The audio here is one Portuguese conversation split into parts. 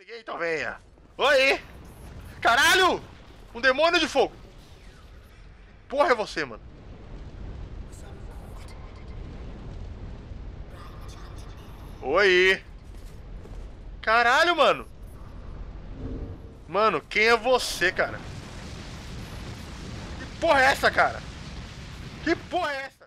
Ninguém, então venha. Oi! Caralho! Um demônio de fogo! Porra é você, mano? Oi! Caralho, mano! Mano, quem é você, cara? Que porra é essa, cara? Que porra é essa?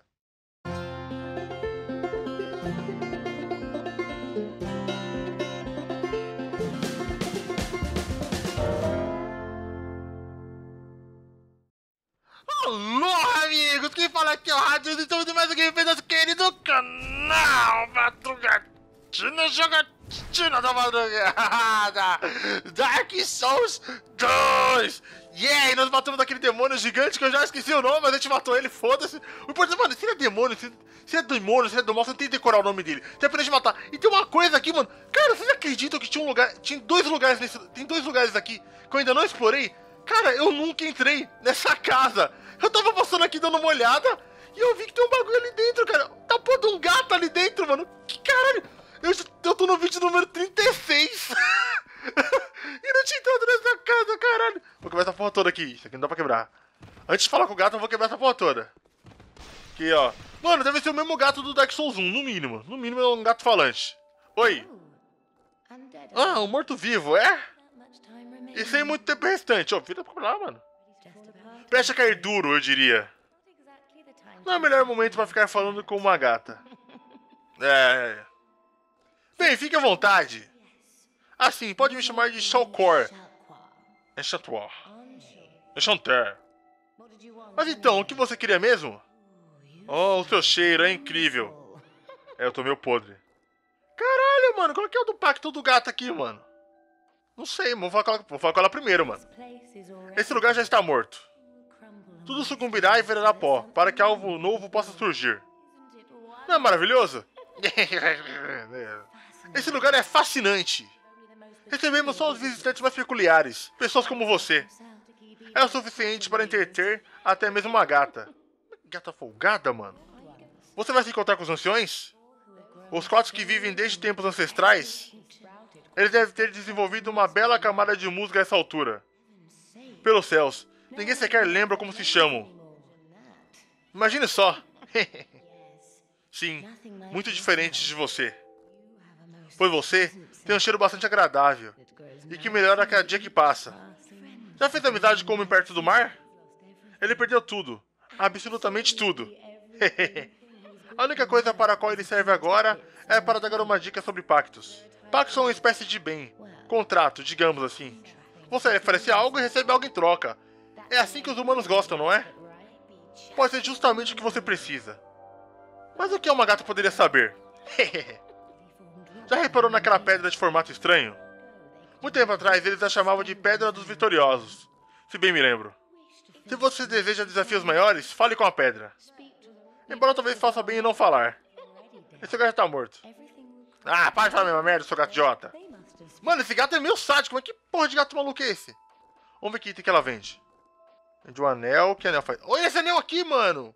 fala aqui é o Rádio, estamos mais um gameplay nosso querido canal Madrugatina Jogatina da Madrugada Dark Souls 2 Yeah, e nós matamos aquele demônio gigante que eu já esqueci o nome, mas a gente matou ele, foda-se. O importante, mano, se ele é demônio, se, se é demônio, se ele é do você não tem que decorar o nome dele. Você a matar. E tem uma coisa aqui, mano. Cara, vocês acreditam que tinha um lugar. Tinha dois lugares nesse. Tem dois lugares aqui que eu ainda não explorei? Cara, eu nunca entrei nessa casa. Eu tava passando aqui dando uma olhada e eu vi que tem um bagulho ali dentro, cara. Tá pondo um gato ali dentro, mano. Que caralho? Eu, eu tô no vídeo número 36. e não tinha entrado nessa casa, caralho. Vou quebrar essa porra toda aqui. Isso aqui não dá pra quebrar. Antes de falar com o gato, eu vou quebrar essa porra toda. Aqui, ó. Mano, deve ser o mesmo gato do Dark Souls 1, no mínimo. No mínimo é um gato falante. Oi. Oh, ah, um morto-vivo, é? E sem muito tempo restante. Ó, vira pra lá, mano. Preste a cair duro, eu diria. Não é o melhor momento para ficar falando com uma gata. É, é, é. Bem, fique à vontade. Assim, ah, pode me chamar de Shalcor. Enchantor. Enchanter. Mas então, o que você queria mesmo? Oh, o seu cheiro é incrível. É, eu tô meio podre. Caralho, mano, qual que é o do pacto do gato aqui, mano? Não sei, vou falar, vou falar com ela primeiro, mano. Esse lugar já está morto. Tudo sucumbirá e virará pó, para que algo novo possa surgir. Não é maravilhoso? Esse lugar é fascinante. Recebemos só os visitantes mais peculiares, pessoas como você. É o suficiente para entreter até mesmo uma gata. Gata folgada, mano. Você vai se encontrar com os anciões? Os cotos que vivem desde tempos ancestrais? Eles devem ter desenvolvido uma bela camada de musga a essa altura. Pelos céus, Ninguém sequer lembra como se chamam. Imagine só. Sim, muito diferente de você. Pois você tem um cheiro bastante agradável e que melhora a cada dia que passa. Já fez amizade com o homem perto do mar? Ele perdeu tudo, absolutamente tudo. a única coisa para a qual ele serve agora é para dar uma dica sobre pactos. Pactos são uma espécie de bem, contrato, digamos assim. Você oferece algo e recebe algo em troca, é assim que os humanos gostam, não é? Pode ser justamente o que você precisa. Mas o que uma gata poderia saber? Já reparou naquela pedra de formato estranho? Muito tempo atrás eles a chamavam de Pedra dos Vitoriosos, se bem me lembro. Se você deseja desafios maiores, fale com a pedra. Embora talvez faça bem em não falar. Esse gato tá morto. Ah, para de falar mesma merda, seu gato idiota. Mano, esse gato é meio sádico, mas que porra de gato maluco é esse? Vamos ver que item que ela vende. É de um anel, que anel faz? Olha esse anel aqui, mano!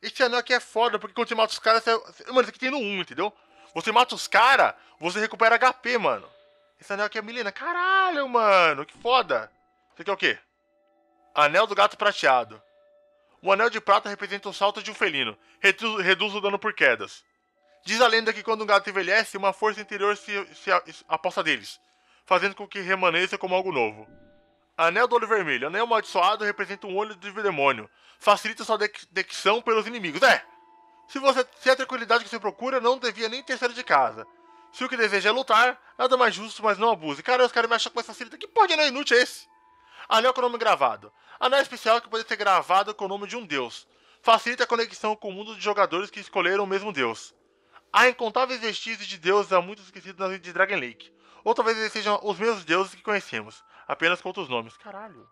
Esse anel aqui é foda, porque quando você mata os caras. Você... É, mano, isso aqui tem no 1, entendeu? Você mata os caras, você recupera HP, mano. Esse anel aqui é Milena. Caralho, mano, que foda! Isso aqui é o quê? Anel do gato prateado. O anel de prata representa o salto de um felino. Reduz, reduz o dano por quedas. Diz a lenda que quando um gato envelhece, uma força interior se, se, aposta deles, fazendo com que remaneça como algo novo. Anel do Olho Vermelho. Anel amaldiçoado representa um olho de demônio. Facilita sua detecção pelos inimigos. É! Se, você, se a tranquilidade que você procura, não devia nem ter saído de casa. Se o que deseja é lutar, nada mais justo, mas não abuse. Cara, os caras me acham com essa facilita. Que porra de anel inútil é esse? Anel com nome gravado. Anel especial que pode ser gravado com o nome de um deus. Facilita a conexão com o mundo de jogadores que escolheram o mesmo deus. Há incontáveis vestígios de deuses há muito esquecidos na de Dragon Lake. Ou talvez eles sejam os mesmos deuses que conhecemos apenas com outros nomes. Caralho.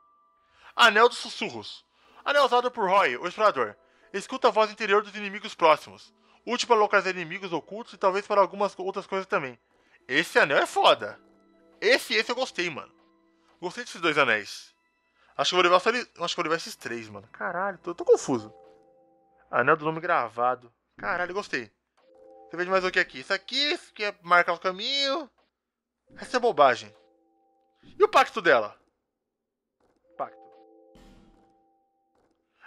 Anel dos Sussurros. Anel usado por Roy, o explorador. Escuta a voz interior dos inimigos próximos. Útil para localizar inimigos ocultos e talvez para algumas outras coisas também. Esse anel é foda. Esse esse eu gostei, mano. Gostei desses dois anéis. Acho que eu vou levar, Acho que vou levar esses três, mano. Caralho, tô, tô confuso. Anel do nome gravado. Caralho, gostei. Você vende mais o que aqui? Isso aqui, isso marca é marcar o caminho. Essa é bobagem. E o pacto dela? Pacto.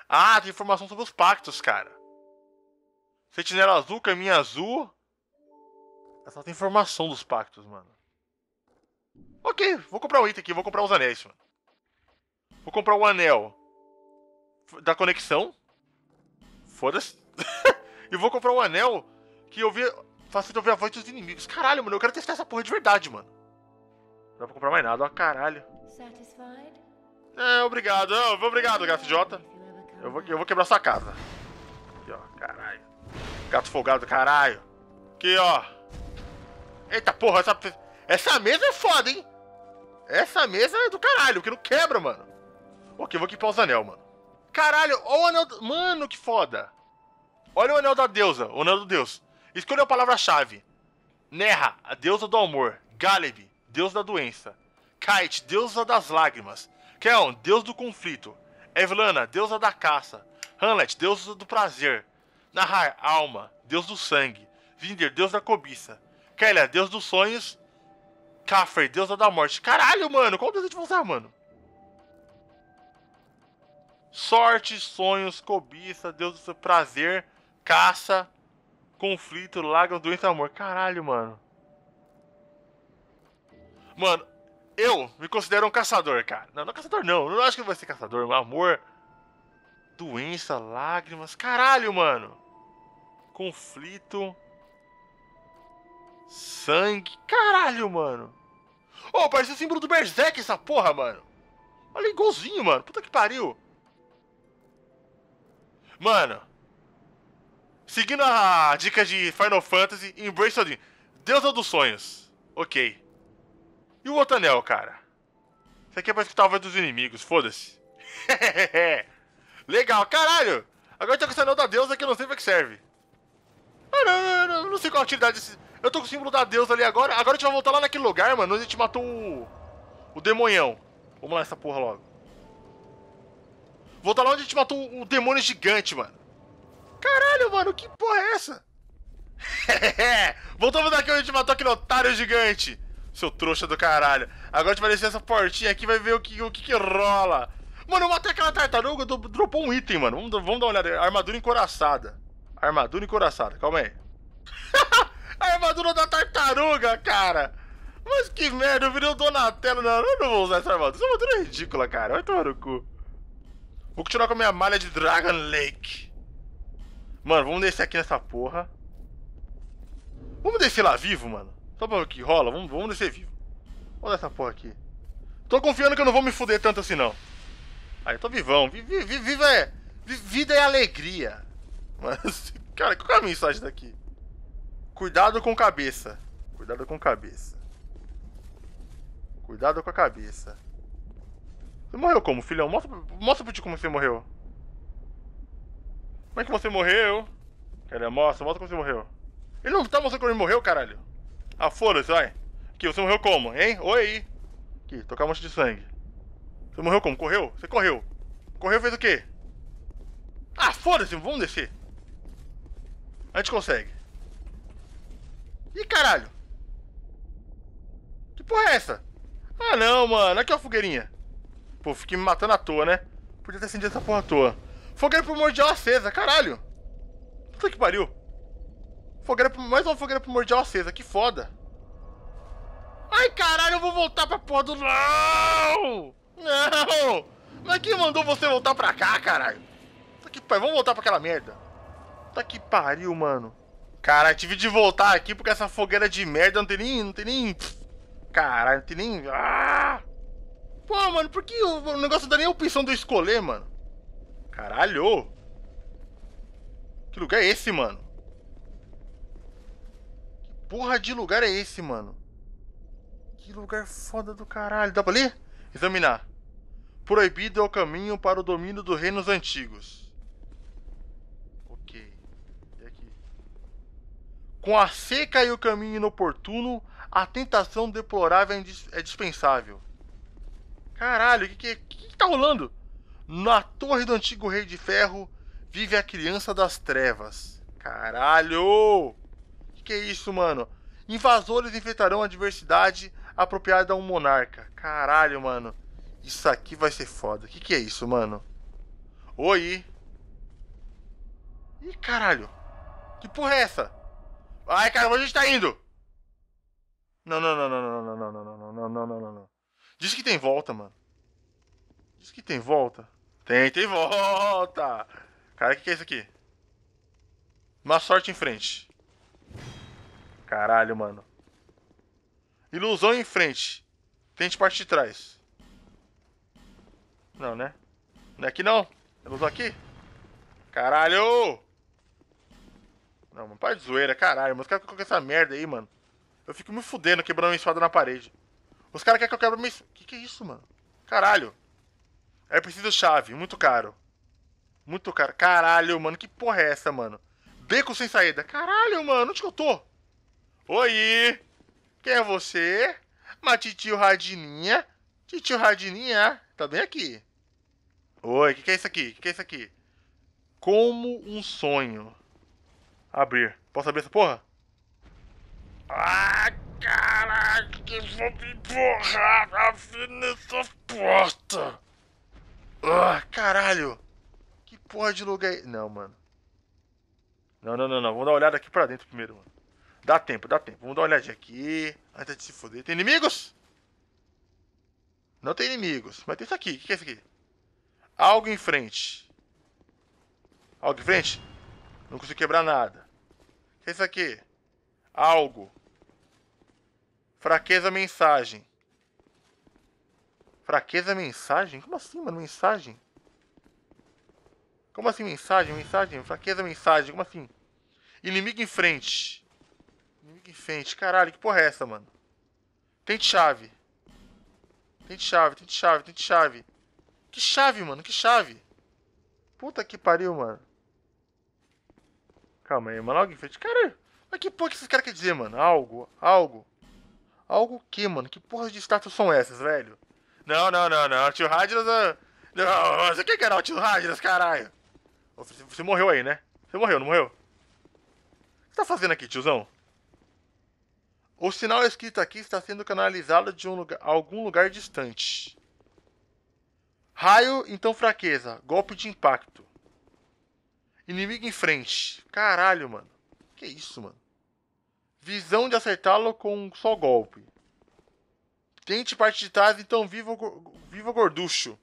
Ah, tem informação sobre os pactos, cara. Sentinela azul, caminha azul. Essa tem informação dos pactos, mano. Ok, vou comprar o um item aqui, vou comprar os anéis, mano. Vou comprar o um anel da conexão. Foda-se. e vou comprar o um anel que eu vi. Facilita ouvir a voz dos inimigos. Caralho, mano, eu quero testar essa porra de verdade, mano. Não dá pra comprar mais nada, ó, caralho. É, obrigado. Eu, obrigado, gato idiota. Eu vou, eu vou quebrar sua casa. Aqui, ó, caralho. Gato folgado, caralho. Aqui, ó. Eita porra, essa, essa mesa é foda, hein? Essa mesa é do caralho, que não quebra, mano. Ok, vou equipar os anel, mano. Caralho, olha o anel. Mano, que foda. Olha o anel da deusa, o anel do deus. Escolha a palavra-chave: Nerra, a deusa do amor. Galeb, deus da doença. Kite, deusa das lágrimas. Keln, deus do conflito. Evelana, deusa da caça. Hamlet, deus do prazer. Nahar, alma, deus do sangue. Vinder, deus da cobiça. Kélia, deus dos sonhos. Caffrey, deusa da morte. Caralho, mano, qual deus a gente vai usar, mano? Sorte, sonhos, cobiça, deus do prazer, caça, conflito, lágrimas, doença, amor. Caralho, mano. Mano, eu me considero um caçador, cara. Não, não é caçador, não. Eu não acho que vai ser caçador. Meu amor, doença, lágrimas. Caralho, mano. Conflito. Sangue. Caralho, mano. oh, parece o símbolo do Berserk essa porra, mano. Olha igualzinho, mano. Puta que pariu. Mano. Seguindo a dica de Final Fantasy, Embrace Odin. Deus é dos sonhos. Ok. E o outro anel, cara? Isso aqui é pra escutar a voz dos inimigos, foda-se. Legal, caralho! Agora eu tô com esse anel da deusa que eu não sei pra que serve. Ah, não não, não não sei qual a utilidade desse... Eu tô com o símbolo da deusa ali agora. Agora a gente vai voltar lá naquele lugar, mano, onde a gente matou o... O demonhão. Vamos lá essa porra logo. Voltar lá onde a gente matou o, o demônio gigante, mano. Caralho, mano, que porra é essa? Voltamos daqui onde a gente matou aquele otário gigante. Seu trouxa do caralho. Agora a gente vai descer essa portinha aqui vai ver o que, o que, que rola. Mano, eu matei aquela tartaruga, do, dropou um item, mano. Vamos, vamos dar uma olhada. Armadura encoraçada. Armadura encoraçada, calma aí. a armadura da tartaruga, cara. Mas que merda, eu virei o Donatello. Não, eu não vou usar essa armadura. Essa armadura é ridícula, cara. Vai tomar no cu. Vou continuar com a minha malha de Dragon Lake. Mano, vamos descer aqui nessa porra. Vamos descer lá vivo, mano. Só pra ver o que rola. Vamos, vamos descer vivo. Olha essa porra aqui. Tô confiando que eu não vou me fuder tanto assim, não. Aí, eu tô vivão. Viva, viva é... Vida é alegria. Mas, cara, qual é a mensagem daqui? Cuidado com cabeça. Cuidado com cabeça. Cuidado com a cabeça. Você morreu como, filhão? Mostra, mostra pro tio como você morreu. Como é que você morreu? Cara, mostra, mostra como você morreu. Ele não tá mostrando como ele morreu, caralho. Ah, foda-se, vai. Aqui, você morreu como, hein? Oi aí. Aqui, tocar um monte de sangue. Você morreu como? Correu? Você correu. Correu fez o quê? Ah, foda-se, vamos descer. A gente consegue. Ih, caralho. Que porra é essa? Ah, não, mano. Aqui é a fogueirinha. Pô, fiquei me matando à toa, né? Podia ter acendido essa porra à toa. Fogueira mordial acesa, caralho. Puta que pariu. Fogueira, mais uma fogueira primordial acesa, que foda. Ai, caralho, eu vou voltar pra porra do... Não! Não! Mas quem mandou você voltar pra cá, caralho? Tá que pariu, vamos voltar pra aquela merda. Tá que pariu, mano. Caralho, tive de voltar aqui porque essa fogueira de merda não tem nem... Não tem nem... Caralho, não tem nem... Ah! Pô, mano, por que o negócio não dá nem a opção de eu escolher, mano? Caralho! Que lugar é esse, mano? porra de lugar é esse, mano? Que lugar foda do caralho. Dá pra ler? Examinar. Proibido é o caminho para o domínio dos reinos antigos. Ok. E aqui? Com a seca e o caminho inoportuno, a tentação deplorável é, é dispensável. Caralho, o que, que, que, que tá rolando? Na torre do antigo rei de ferro vive a criança das trevas. Caralho! que, que é isso, mano? Invasores enfrentarão a diversidade apropriada a um monarca. Caralho, mano. Isso aqui vai ser foda. O que, que é isso, mano? Oi! Ih, caralho! Que porra é essa? Ai, cara, onde a gente tá indo? Não, não, não, não, não, não, não, não, não, não, não, não, não, não. Diz que tem volta, mano. Diz que tem volta. Tem, tem volta! Cara, o que, que é isso aqui? Uma sorte em frente. Caralho, mano. Ilusão em frente. Tente parte de trás. Não, né? Não é aqui não. Ilusão é aqui? Caralho! Não, mano, para de zoeira, caralho. Mas os caras querem com essa merda aí, mano. Eu fico me fudendo quebrando minha espada na parede. Os caras querem que eu quebre minha espada. Que que é isso, mano? Caralho! É preciso chave, muito caro. Muito caro. Caralho, mano, que porra é essa, mano? Beco sem saída. Caralho, mano, onde que eu tô? Oi! Quem é você? Mas titio Radininha? Titio Radininha, tá bem aqui. Oi, o que, que, é isso aqui? O que, que é isso aqui? Como um sonho. Abrir. Posso abrir essa porra? Ah, caralho, que vou me borrar abrir nessa porta. Ah, caralho. Que porra de lugar é... Não, mano. Não, não, não, não. Vamos dar uma olhada aqui pra dentro primeiro, mano. Dá tempo, dá tempo. Vamos dar uma olhadinha aqui. Antes de se foder. Tem inimigos? Não tem inimigos. Mas tem isso aqui. O que é isso aqui? Algo em frente. Algo em frente? Não consigo quebrar nada. O que é isso aqui? Algo. Fraqueza mensagem. Fraqueza mensagem? Como assim, mano? Mensagem? Como assim mensagem? Mensagem? Fraqueza mensagem? Como assim? Inimigo em frente. Inimigo em frente. Caralho, que porra é essa, mano? Tente chave. Tente chave, tem chave, tem chave. Que chave, mano? Que chave? Puta que pariu, mano. Calma aí, mano. Algo em frente. Caralho. Mas que porra que esses caras querem dizer, mano? Algo, algo. Algo que, mano? Que porra de status são essas, velho? Não, não, não, não. Tio Radras. Ah, não, você quer que era o tio Radras, caralho? Você, você morreu aí, né? Você morreu, não morreu? O que você tá fazendo aqui, tiozão? O sinal escrito aqui está sendo canalizado de um lugar, algum lugar distante. Raio, então fraqueza. Golpe de impacto. Inimigo em frente. Caralho, mano. Que isso, mano? Visão de acertá-lo com um só golpe. Tente parte de trás, então viva, viva gorducho.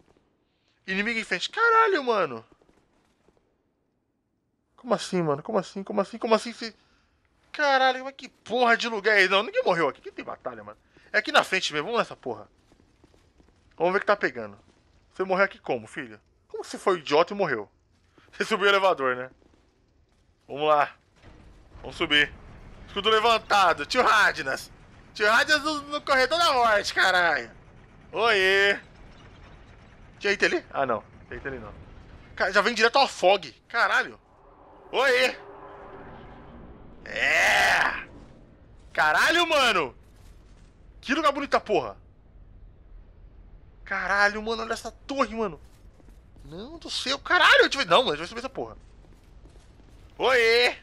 Inimigo em frente. Caralho, mano. Como assim, mano? Como assim? Como assim? Como assim? Como assim? Caralho, mas que porra de lugar é esse? Não, ninguém morreu aqui. Que tem batalha, mano? É aqui na frente mesmo. Vamos nessa porra. Vamos ver o que tá pegando. Você morreu aqui como, filho? Como você foi idiota e morreu? Você subiu o elevador, né? Vamos lá. Vamos subir. Escudo levantado. Tio Radnas. Tio Radnas no, no, corredor da morte, caralho. Oiê. Tinha item ali? Ah, não. Tinha item ali, não. Cara, já vem direto ao fog. Caralho. Oiê. É! Caralho, mano! Que lugar bonita, porra! Caralho, mano, olha essa torre, mano! Não do céu, caralho! Eu tive... Não, mano, a gente vai subir essa porra. Oi!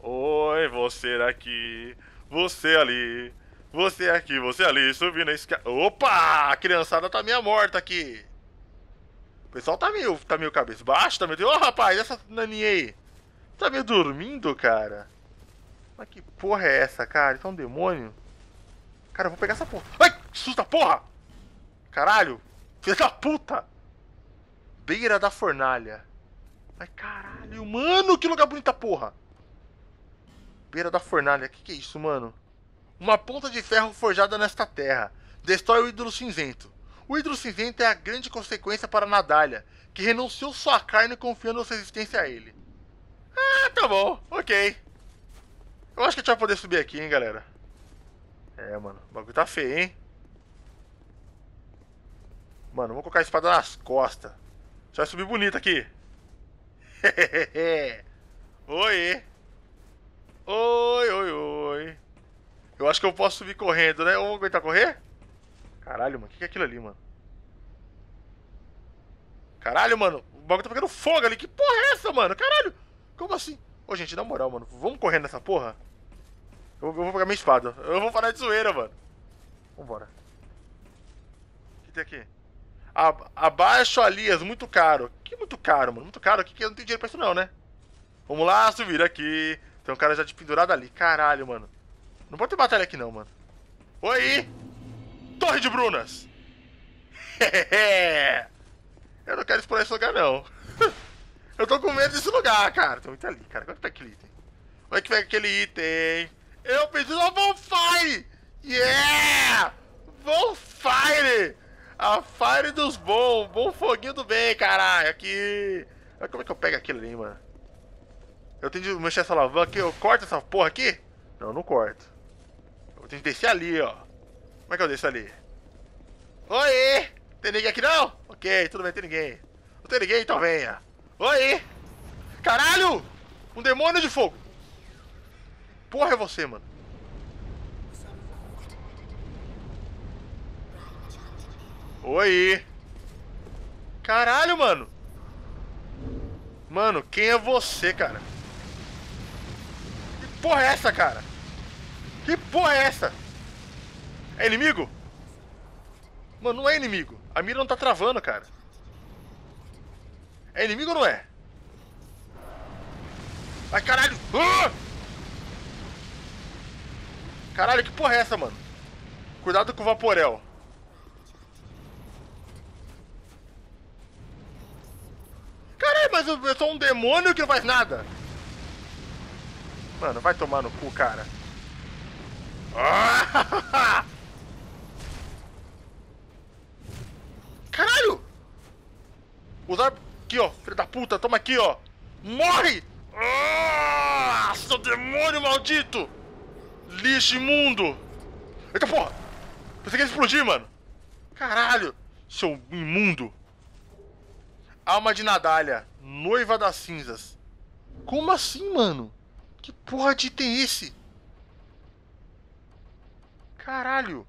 Oi, você aqui? você ali, você aqui, você ali, subindo a escada. Opa! A criançada tá meio morta aqui. O pessoal tá meio, tá meio cabisbaixo, tá meio... Ô, oh, rapaz, essa naninha aí. Tá meio dormindo, cara. Mas que porra é essa, cara? Isso é um demônio? Cara, eu vou pegar essa porra. Ai, que susto da porra! Caralho! Filha da puta! Beira da fornalha. Ai, caralho, mano, que lugar bonita, porra! Beira da fornalha, que que é isso, mano? Uma ponta de ferro forjada nesta terra. Destrói o ídolo cinzento. O ídolo cinzento é a grande consequência para Nadalha, que renunciou sua carne confiando sua existência a ele. Ah, tá bom, ok. Eu acho que a gente vai poder subir aqui, hein, galera. É, mano. O bagulho tá feio, hein? Mano, vamos colocar a espada nas costas. Você vai subir bonito aqui. oi. Oi, oi, oi. Eu acho que eu posso subir correndo, né? Eu vou aguentar correr? Caralho, mano. O que, que é aquilo ali, mano? Caralho, mano. O bagulho tá pegando fogo ali. Que porra é essa, mano? Caralho. Como assim? Ô, gente, na moral, mano, vamos correr nessa porra? Eu, eu vou pegar minha espada. Eu vou parar de zoeira, mano. Vambora. O que tem aqui? abaixo Alias, muito caro. Que muito caro, mano? Muito caro aqui que eu não tenho dinheiro pra isso não, né? Vamos lá, subir aqui. Tem um cara já de pendurado ali. Caralho, mano. Não pode ter batalha aqui não, mano. Oi! Torre de Brunas! eu não quero explorar esse lugar, não. Eu tô com medo desse lugar, cara. Tem muito então, ali, cara. Onde é que pega aquele item? Onde é que pega aquele item? Eu pedi uma bonfire! Yeah! Bonfire! A fire dos bons! Bom foguinho do bem, caralho! Aqui! Olha como é que eu pego aquilo ali, mano? Eu tenho de mexer essa alavanca aqui. Eu corto essa porra aqui? Não, não corto. Eu tenho que descer ali, ó. Como é que eu desço ali? Oi! Tem ninguém aqui não? Ok, tudo bem, tem ninguém. Não tem ninguém? Então venha. Oi! Caralho! Um demônio de fogo! Porra é você, mano! Oi! Caralho, mano! Mano, quem é você, cara? Que porra é essa, cara? Que porra é essa? É inimigo? Mano, não é inimigo. A mira não tá travando, cara. É inimigo ou não é? Ai, caralho! Ah! Caralho, que porra é essa, mano? Cuidado com o Vaporel. Caralho, mas eu, eu sou um demônio que não faz nada. Mano, vai tomar no cu, cara. Ah! Caralho! Usar... Aqui, ó, filho da puta, toma aqui, ó. Morre! Ah, seu demônio maldito! Lixo imundo! Eita porra! Pensei que ia explodir, mano. Caralho! Seu imundo! Alma de Nadalha noiva das cinzas. Como assim, mano? Que porra de item é esse? Caralho!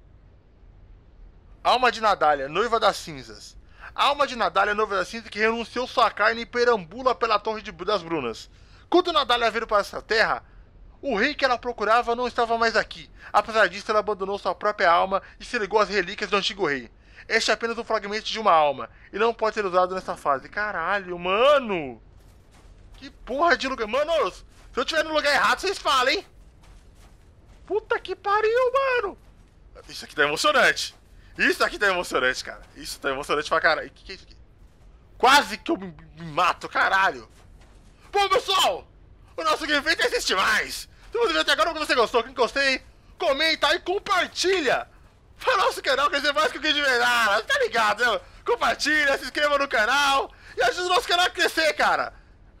Alma de Nadalha noiva das cinzas. Alma de Nadália, da cinza, que renunciou sua carne e perambula pela Torre de, das Brunas. Quando Nadalha veio para essa terra, o rei que ela procurava não estava mais aqui. Apesar disso, ela abandonou sua própria alma e se ligou às relíquias do antigo rei. Este é apenas um fragmento de uma alma e não pode ser usado nessa fase. Caralho, mano! Que porra de lugar. mano? se eu estiver no lugar errado, vocês falam, hein? Puta que pariu, mano! Isso aqui tá emocionante. Isso aqui tá emocionante, cara. Isso tá emocionante pra caralho. Que que é isso aqui? Quase que eu me, me mato, caralho. Bom, pessoal, o nosso gameplay não existe mais. Se você viu até agora, o você gostou, quem gostei, comenta e compartilha. Para o nosso canal crescer mais que o que de verdade, tá ligado, né? Compartilha, se inscreva no canal e ajuda o nosso canal a crescer, cara.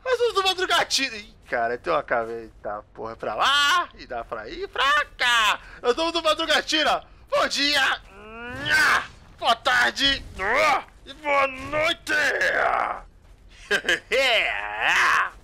Mas usa do outro Ih, cara, tem uma caveira, tá, porra, pra lá e dá pra ir pra cá. Nós somos do Madrugatina. Bom dia! Boa tarde! E boa noite! É.